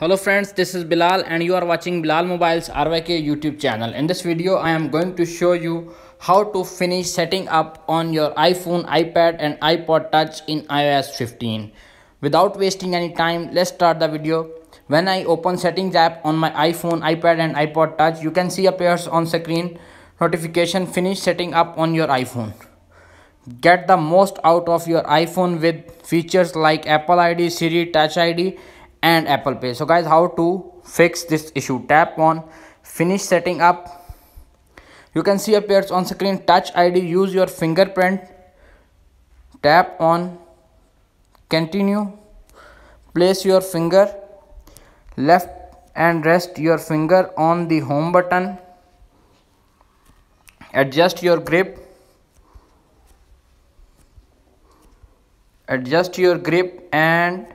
Hello friends, this is Bilal and you are watching Bilal Mobiles RYK YouTube channel. In this video, I am going to show you how to finish setting up on your iPhone, iPad and iPod Touch in iOS 15. Without wasting any time, let's start the video. When I open settings app on my iPhone, iPad and iPod Touch, you can see appears on screen notification finish setting up on your iPhone. Get the most out of your iPhone with features like Apple ID, Siri, Touch ID and apple pay so guys how to fix this issue tap on finish setting up you can see appears on screen touch id use your fingerprint tap on continue place your finger left and rest your finger on the home button adjust your grip adjust your grip and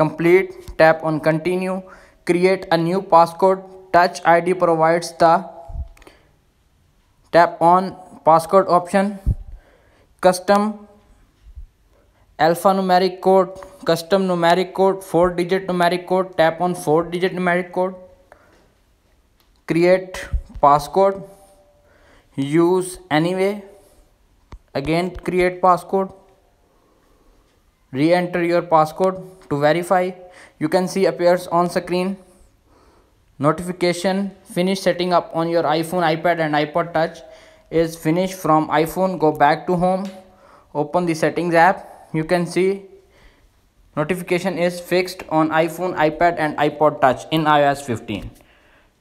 complete tap on continue create a new passcode touch id provides the tap on passcode option custom alphanumeric code custom numeric code four digit numeric code tap on four digit numeric code create passcode use anyway again create passcode re-enter your passcode to verify you can see appears on screen notification finish setting up on your iphone ipad and ipod touch is finished from iphone go back to home open the settings app you can see notification is fixed on iphone ipad and ipod touch in ios 15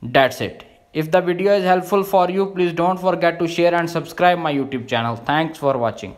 that's it if the video is helpful for you please don't forget to share and subscribe my youtube channel thanks for watching